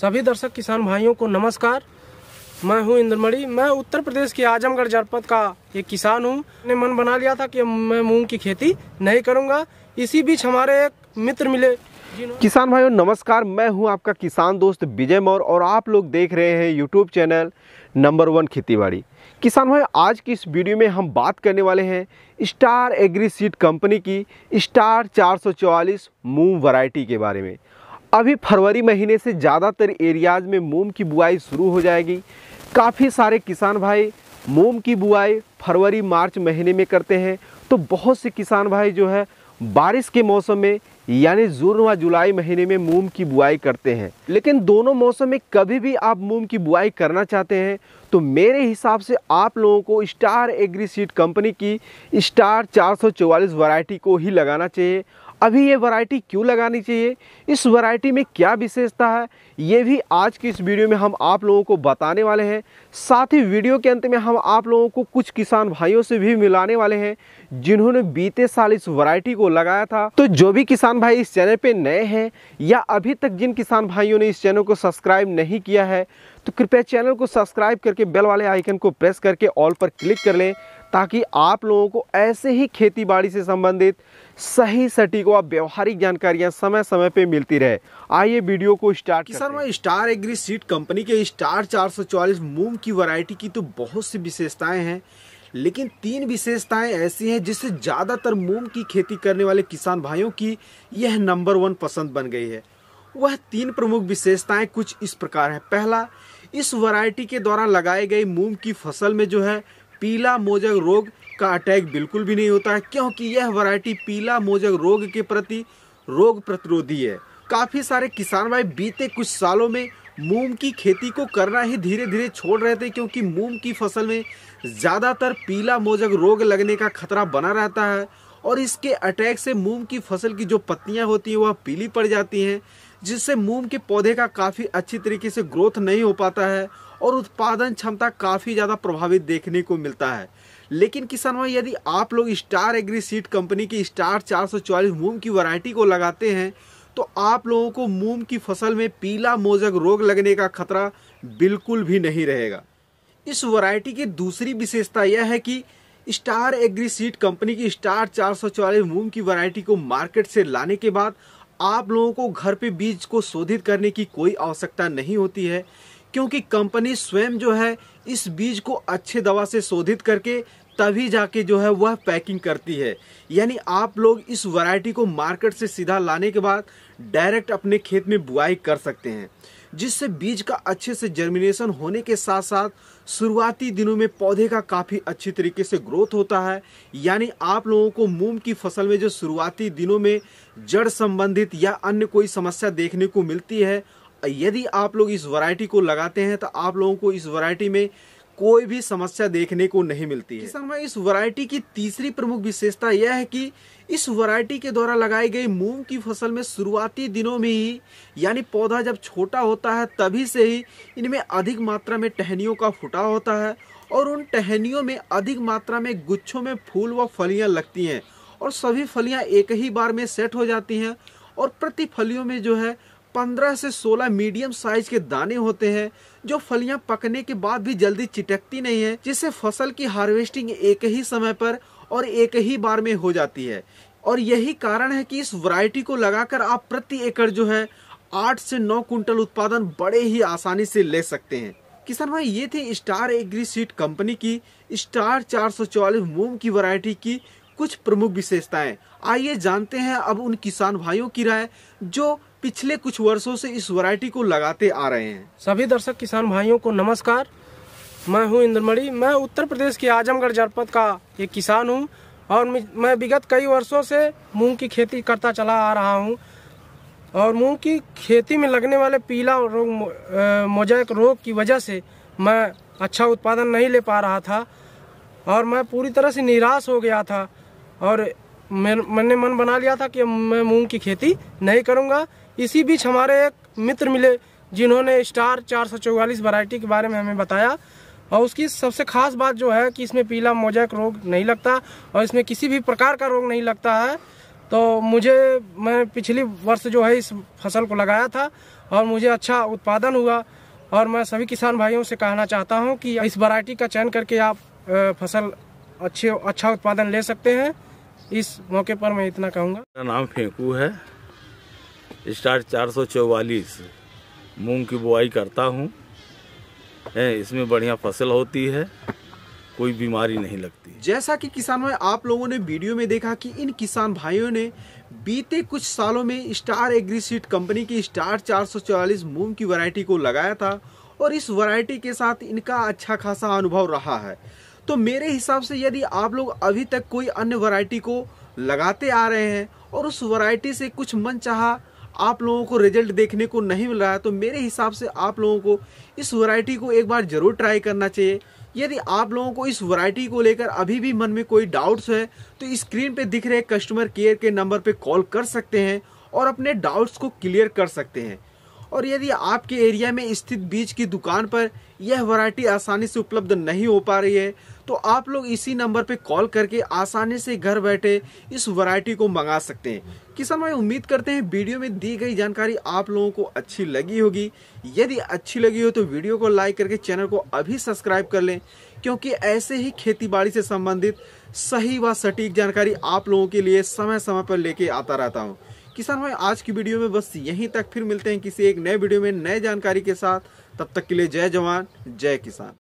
सभी दर्शक किसान भाइयों को नमस्कार मैं हूं इंद्रमणि मैं उत्तर प्रदेश के आजमगढ़ जनपद का एक किसान हूं ने मन बना लिया था कि मैं मूंग की खेती नहीं करूंगा इसी बीच हमारे एक मित्र मिले किसान भाइयों नमस्कार मैं हूं आपका किसान दोस्त विजय मौर्य और आप लोग देख रहे हैं यूट्यूब चैनल नंबर वन खेतीबाड़ी किसान भाई आज की इस वीडियो में हम बात करने वाले हैं स्टार एग्री सीड कंपनी की स्टार 444 मूंग वराइटी के बारे में अभी फरवरी महीने से ज़्यादातर एरियाज़ में मूंग की बुआई शुरू हो जाएगी काफ़ी सारे किसान भाई मूंग की बुआई फरवरी मार्च महीने में करते हैं तो बहुत से किसान भाई जो है बारिश के मौसम में यानी जून व जुलाई महीने में मूंग की बुआई करते हैं लेकिन दोनों मौसम में कभी भी आप मूंग की बुआई करना चाहते हैं तो मेरे हिसाब से आप लोगों को स्टार एग्रीसीड कंपनी की स्टार 444 वैरायटी को ही लगाना चाहिए अभी ये वैरायटी क्यों लगानी चाहिए इस वैरायटी में क्या विशेषता है ये भी आज की इस वीडियो में हम आप लोगों को बताने वाले हैं साथ ही वीडियो के अंत में हम आप लोगों को कुछ किसान भाइयों से भी मिलाने वाले हैं जिन्होंने बीते साल इस वैरायटी को लगाया था तो जो भी किसान भाई इस चैनल पर नए हैं या अभी तक जिन किसान भाइयों ने इस चैनल को सब्सक्राइब नहीं किया है तो कृपया चैनल को सब्सक्राइब करके बेल वाले आइकन को प्रेस करके ऑल पर क्लिक कर लें ताकि आप लोगों को ऐसे ही खेती बाड़ी से संबंधित सही सटीक व व्यवहारिक जानकारियां समय समय पे मिलती रहे आइए वीडियो को स्टार्ट किसान में स्टार एग्री सीड कंपनी के स्टार 444 मूंग की वैरायटी की तो बहुत सी विशेषताएं हैं लेकिन तीन विशेषताएं ऐसी हैं जिससे ज़्यादातर मूंग की खेती करने वाले किसान भाइयों की यह नंबर वन पसंद बन गई है वह तीन प्रमुख विशेषताएं कुछ इस प्रकार है पहला इस वैरायटी के द्वारा लगाई गई मूंग की फसल में जो है पीला मोजक रोग का अटैक बिल्कुल भी नहीं होता है क्योंकि यह वैरायटी पीला मोजक रोग के प्रति रोग प्रतिरोधी है काफ़ी सारे किसान भाई बीते कुछ सालों में मूंग की खेती को करना ही धीरे धीरे छोड़ रहे थे क्योंकि मूंग की फसल में ज़्यादातर पीला मोजक रोग लगने का खतरा बना रहता है और इसके अटैक से मूंग की फसल की जो पत्तियां होती हैं वह पीली पड़ जाती हैं जिससे मूंग के पौधे का काफ़ी अच्छी तरीके से ग्रोथ नहीं हो पाता है और उत्पादन क्षमता काफ़ी ज़्यादा प्रभावित देखने को मिलता है लेकिन किसान भाई यदि आप लोग स्टार एग्री सीड कंपनी की स्टार चार मूंग की वैरायटी को लगाते हैं तो आप लोगों को मूंग की फसल में पीला मोजक रोग लगने का खतरा बिल्कुल भी नहीं रहेगा इस वैरायटी की दूसरी विशेषता यह है कि स्टार एग्री सीड कंपनी की स्टार चार सौ मूंग की वैरायटी को मार्केट से लाने के बाद आप लोगों को घर पे बीज को शोधित करने की कोई आवश्यकता नहीं होती है क्योंकि कंपनी स्वयं जो है इस बीज को अच्छे दवा से शोधित करके तभी जाके जो है वह पैकिंग करती है यानी आप लोग इस वैरायटी को मार्केट से सीधा लाने के बाद डायरेक्ट अपने खेत में बुआई कर सकते हैं जिससे बीज का अच्छे से जर्मिनेशन होने के साथ साथ शुरुआती दिनों में पौधे का काफ़ी अच्छी तरीके से ग्रोथ होता है यानी आप लोगों को मूंग की फसल में जो शुरुआती दिनों में जड़ संबंधित या अन्य कोई समस्या देखने को मिलती है यदि आप लोग इस वैरायटी को लगाते हैं तो आप लोगों को इस वैरायटी में कोई भी समस्या देखने को नहीं मिलती है किसान भाई इस वैरायटी की तीसरी प्रमुख विशेषता यह है कि इस वैरायटी के द्वारा लगाई गई मूंग की फसल में शुरुआती दिनों में ही यानी पौधा जब छोटा होता है तभी से ही इनमें अधिक मात्रा में टहनियों का फुटाव होता है और उन टहनियों में अधिक मात्रा में गुच्छों में फूल व फलियाँ लगती हैं और सभी फलियाँ एक ही बार में सेट हो जाती हैं और प्रति फलियों में जो है पंद्रह से सोलह मीडियम साइज के दाने होते हैं जो फलियां पकने के बाद भी जल्दी चिटकती नहीं है जिससे फसल की हार्वेस्टिंग एक ही समय पर और एक ही बार में हो जाती है और यही कारण है कि इस वैरायटी को लगाकर आप प्रति एकड़ जो है आठ से नौ कुंटल उत्पादन बड़े ही आसानी से ले सकते हैं किसान भाई ये थी स्टार एग्री सीट कंपनी की स्टार चार मूंग की वरायटी की कुछ प्रमुख विशेषताएं आइए जानते हैं अब उन किसान भाइयों की राय जो पिछले कुछ वर्षों से इस वैरायटी को लगाते आ रहे हैं सभी दर्शक किसान भाइयों को नमस्कार मैं हूं इंद्रमणि मैं उत्तर प्रदेश के आजमगढ़ जनपद का एक किसान हूं और मैं विगत कई वर्षों से मूंग की खेती करता चला आ रहा हूं और मूंग की खेती में लगने वाले पीला रोग मोजैक रोग की वजह से मैं अच्छा उत्पादन नहीं ले पा रहा था और मैं पूरी तरह से निराश हो गया था और मैंने मन बना लिया था कि मैं मूंग की खेती नहीं करूंगा इसी बीच हमारे एक मित्र मिले जिन्होंने स्टार चार सौ चौवालीस वरायटी के बारे में हमें बताया और उसकी सबसे खास बात जो है कि इसमें पीला मोजैक रोग नहीं लगता और इसमें किसी भी प्रकार का रोग नहीं लगता है तो मुझे मैं पिछली वर्ष जो है इस फसल को लगाया था और मुझे अच्छा उत्पादन हुआ और मैं सभी किसान भाइयों से कहना चाहता हूं कि इस वैरायटी का चयन करके आप फसल अच्छे अच्छा उत्पादन ले सकते हैं इस मौके पर मैं इतना कहूँगा मेरा नाम फेंकू है स्टार चार सौ चौवालीस मूँग की बुआई करता हूँ इसमें बढ़िया फसल होती है कोई बीमारी नहीं लगती जैसा कि किसान भाई आप लोगों ने वीडियो में देखा कि इन किसान भाइयों ने बीते कुछ सालों में स्टार एग्रीसीट कंपनी की स्टार 444 मूंग की वैरायटी को लगाया था और इस वैरायटी के साथ इनका अच्छा खासा अनुभव रहा है तो मेरे हिसाब से यदि आप लोग अभी तक कोई अन्य वरायटी को लगाते आ रहे हैं और उस वरायटी से कुछ मन आप लोगों को रिजल्ट देखने को नहीं मिल रहा है तो मेरे हिसाब से आप लोगों को इस वैरायटी को एक बार ज़रूर ट्राई करना चाहिए यदि आप लोगों को इस वैरायटी को लेकर अभी भी मन में कोई डाउट्स है तो स्क्रीन पे दिख रहे कस्टमर केयर के नंबर पे कॉल कर सकते हैं और अपने डाउट्स को क्लियर कर सकते हैं और यदि आपके एरिया में स्थित बीज की दुकान पर यह वैरायटी आसानी से उपलब्ध नहीं हो पा रही है तो आप लोग इसी नंबर पर कॉल करके आसानी से घर बैठे इस वैरायटी को मंगा सकते हैं किसान भाई उम्मीद करते हैं वीडियो में दी गई जानकारी आप लोगों को अच्छी लगी होगी यदि अच्छी लगी हो तो वीडियो को लाइक करके चैनल को अभी सब्सक्राइब कर लें क्योंकि ऐसे ही खेती से संबंधित सही व सटीक जानकारी आप लोगों के लिए समय समय पर लेके आता रहता हूँ किसान भाई आज की वीडियो में बस यहीं तक फिर मिलते हैं किसी एक नए वीडियो में नए जानकारी के साथ तब तक के लिए जय जवान जय किसान